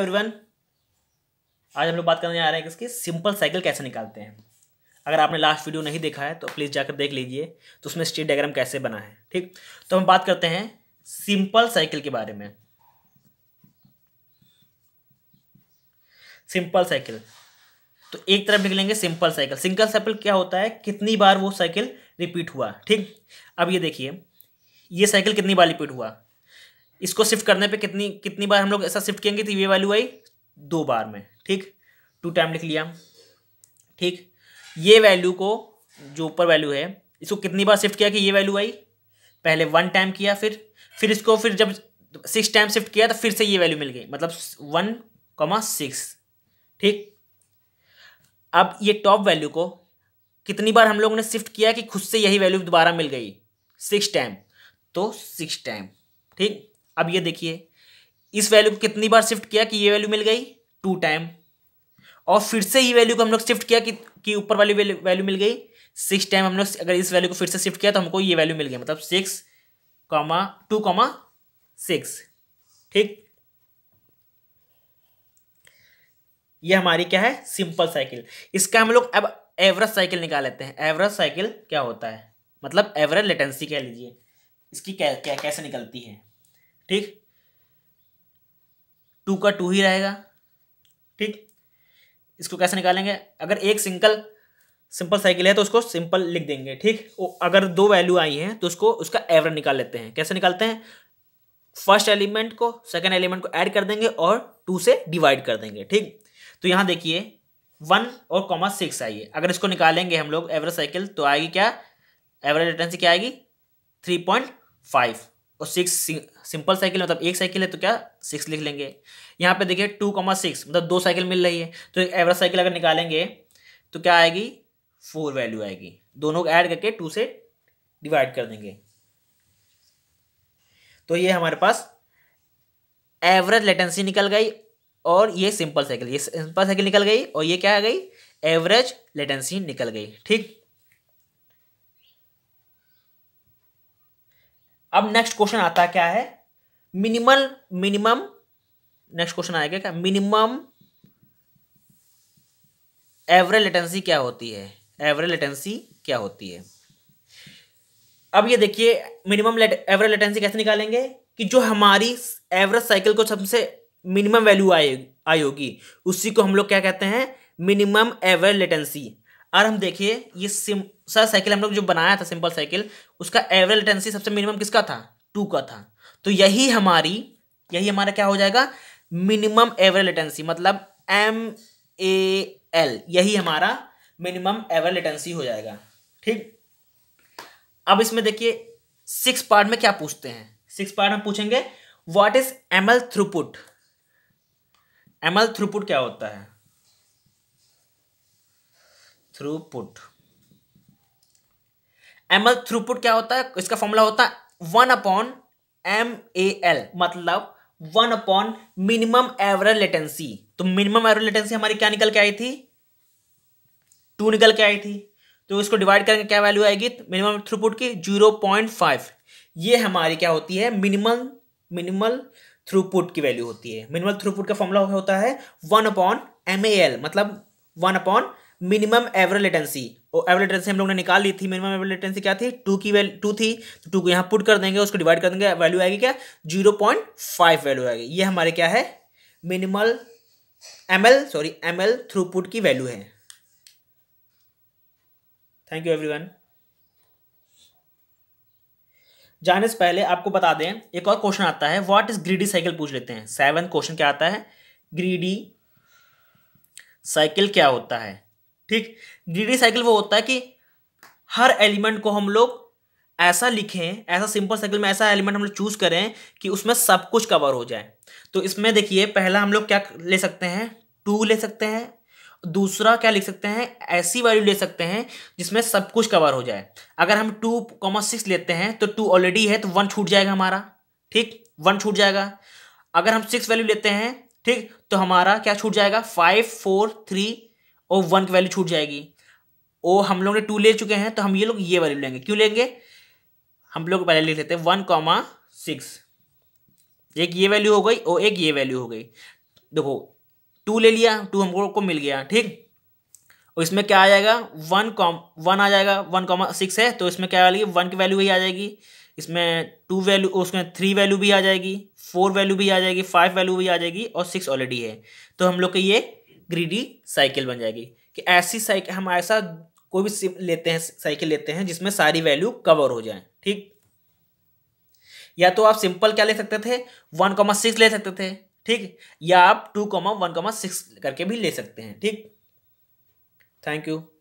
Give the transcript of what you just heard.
everyone आज हम लोग बात करने जा रहे हैं कि इसकी सिंपल साइकिल कैसे निकालते हैं अगर आपने लास्ट वीडियो नहीं देखा है तो प्लीज़ जाकर देख लीजिए तो उसमें स्टेट डायग्राम कैसे बना है ठीक तो हम बात करते हैं सिंपल साइकिल के बारे में सिंपल साइकिल तो एक तरफ निकलेंगे सिंपल साइकिल सिंपल साइकिल क्या होता है कितनी बार वो साइकिल रिपीट हुआ ठीक अब ये देखिए ये साइकिल कितनी बार रिपीट हुआ इसको शिफ्ट करने पे कितनी कितनी बार हम लोग ऐसा शिफ्ट किएंगे तो ये वैल्यू आई दो बार में ठीक टू टाइम लिख लिया ठीक ये वैल्यू को जो ऊपर वैल्यू है इसको कितनी बार शिफ्ट किया कि ये वैल्यू आई पहले वन टाइम किया फिर फिर इसको फिर जब सिक्स टाइम शिफ्ट किया तो फिर से ये वैल्यू मिल गई मतलब वन कॉमा सिक्स ठीक अब ये टॉप वैल्यू को कितनी बार हम लोगों ने शिफ्ट किया कि खुद से यही वैल्यू दोबारा मिल गई सिक्स टाइम तो सिक्स टाइम ठीक अब ये देखिए इस वैल्यू को कितनी बार शिफ्ट किया कि ये वैल्यू मिल गई टू टाइम और फिर से ये वैल्यू को हम लोग शिफ्ट किया कि कि ऊपर वाली वैल्यू मिल गई सिक्स टाइम हम लोग अगर इस वैल्यू को फिर से शिफ्ट किया तो हमको ये वैल्यू मिल गया मतलब six comma two comma six ठीक ये हमारी क्या है सिंपल साइकिल इसका हम लोग अब एवरेज साइकिल निकाल लेते हैं एवरेज साइकिल क्या होता है मतलब एवरेज लेटेंसी कह लीजिए इसकी क्या कैसे निकलती है ठीक टू का टू ही रहेगा ठीक इसको कैसे निकालेंगे अगर एक सिंगल सिंपल साइकिल है तो उसको सिंपल लिख देंगे ठीक अगर दो वैल्यू आई हैं तो उसको उसका एवरेज निकाल लेते हैं कैसे निकालते हैं फर्स्ट एलिमेंट को सेकेंड एलिमेंट को ऐड कर देंगे और टू से डिवाइड कर देंगे ठीक तो यहाँ देखिए वन और कॉमा सिक्स आइए अगर इसको निकालेंगे हम लोग एवरेज साइकिल तो आएगी क्या एवरेज रिटर्न से क्या आएगी थ्री पॉइंट फाइव और सिक्स सिंपल साइकिल मतलब एक साइकिल है तो क्या सिक्स लिख लेंगे यहाँ पे देखिए टू कॉमा सिक्स मतलब दो साइकिल मिल रही है तो एवरेज साइकिल अगर निकालेंगे तो क्या आएगी फोर वैल्यू आएगी दोनों को ऐड करके टू से डिवाइड कर देंगे तो ये हमारे पास एवरेज लेटेंसी निकल गई और ये सिंपल साइकिल ये सिंपल साइकिल निकल गई और ये क्या आ गई एवरेज लेटेंसी निकल गई ठीक अब नेक्स्ट क्वेश्चन आता क्या है मिनिमल मिनिमम नेक्स्ट क्वेश्चन आएगा क्या मिनिमम एवरेज लेटेंसी क्या होती है एवरेज लेटेंसी क्या होती है अब ये देखिए मिनिमम एवरेज लेटेंसी कैसे निकालेंगे कि जो हमारी एवरेज साइकिल को सबसे मिनिमम वैल्यू आए आई होगी उसी को हम लोग क्या कहते हैं मिनिमम एवरेज लेटेंसी और हम देखिए ये सिम सर साइकिल हम लोग जो बनाया था सिंपल साइकिल उसका एवरेज लेटेंसी सबसे मिनिमम किसका था टू का था तो यही हमारी यही हमारा क्या हो जाएगा मिनिमम एवरेज लेटेंसी मतलब एम ए एल यही हमारा मिनिमम एवरेज लेटेंसी हो जाएगा ठीक अब इसमें देखिए सिक्स पार्ट में क्या पूछते हैं सिक्स पार्ट में पूछेंगे what is M L throughput M L throughput क्या होता है थ्रूपुट एम एल थ्रूपुट क्या होता है इसका फॉर्मूला होता है one upon M A L मतलब one upon minimum average latency तो मिनिमम एवरेज लेटेंसी हमारी क्या निकल के आई थी टू निकल के आई थी तो इसको डिवाइड करेंगे क्या वैल्यू आएगी मिनिमम थ्रूपुट की जीरो पॉइंट फाइव ये हमारी क्या होती है मिनिमम मिनिमल थ्रूपुट की वैल्यू होती है मिनिमल थ्रूपुट का फॉर्मूला होता है one upon M A L मतलब one upon minimum average latency और एवरेज लेटेंसी हम लोग ने निकाल ली थी मिनिमम एवरेज लेटेंसी क्या थी टू की वैल्यू टू थी तो टू को यहाँ पुट कर देंगे उसको डिवाइड कर देंगे वैल्यू आएगी क्या जीरो पॉइंट फाइव वैल्यू आएगी ये हमारे क्या है minimal M L sorry M L की वैल्यू है थैंक यू वन जाने से पहले आपको बता दें एक और क्वेश्चन आता है व्हाट इज ग्रीडी साइकिल पूछ लेते हैं सेवन क्वेश्चन क्या आता है ग्रीडी साइकिल क्या होता है ठीक ग्रीडी साइकिल वो होता है कि हर एलिमेंट को हम लोग ऐसा लिखें ऐसा सिंपल साइकिल में ऐसा एलिमेंट हम लोग चूज करें कि उसमें सब कुछ कवर हो जाए तो इसमें देखिए पहला हम लोग क्या ले सकते हैं टू ले सकते हैं दूसरा क्या लिख सकते हैं ऐसी वैल्यू ले सकते हैं जिसमें सब कुछ कवर हो जाए अगर हम टू कॉमा सिक्स लेते हैं तो टू ऑलरेडी है तो वन छूट जाएगा हमारा ठीक वन छूट जाएगा अगर हम सिक्स वैल्यू लेते हैं ठीक तो हमारा क्या छूट जाएगा five four three O one की वैल्यू छूट जाएगी ओ हम लोग ने टू ले चुके हैं तो हम ये लोग ये वैल्यू लेंगे क्यों लेंगे हम लोग पहले लिख लेते हैं वन कॉमा सिक्स एक ये वैल्यू हो गई और एक ये वैल्यू हो गई देखो टू ले लिया टू हमको को मिल गया ठीक और इसमें क्या आ जाएगा वन कॉम वन आ जाएगा वन कॉमा सिक्स है तो इसमें क्या वैल्यू वन की वैल्यू ही आ जाएगी इसमें टू वैल्यू उसमें थ्री वैल्यू भी आ जाएगी फोर वैल्यू भी आ जाएगी फाइव वैल्यू भी आ जाएगी और सिक्स ऑलरेडी है तो हम लोग के ये ग्रीडी साइकिल बन जाएगी कि ऐसी साइकिल हम ऐसा कोई भी लेते हैं साइकिल लेते हैं जिसमें सारी वैल्यू कवर हो जाए ठीक या तो आप सिंपल क्या ले सकते थे वन कॉमा सिक्स ले सकते थे ठीक या आप two comma one comma six करके भी ले सकते हैं ठीक थैंक यू